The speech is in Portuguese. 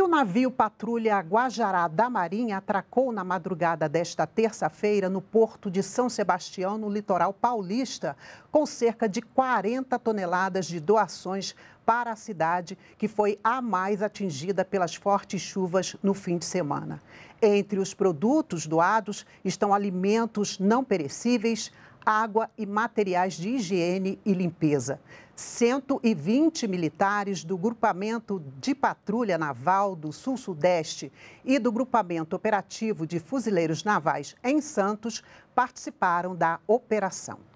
E o navio patrulha Guajará da Marinha atracou na madrugada desta terça-feira no porto de São Sebastião, no litoral paulista, com cerca de 40 toneladas de doações para a cidade, que foi a mais atingida pelas fortes chuvas no fim de semana. Entre os produtos doados estão alimentos não perecíveis, água e materiais de higiene e limpeza. 120 militares do Grupamento de Patrulha Naval do Sul-Sudeste e do Grupamento Operativo de Fuzileiros Navais em Santos participaram da operação.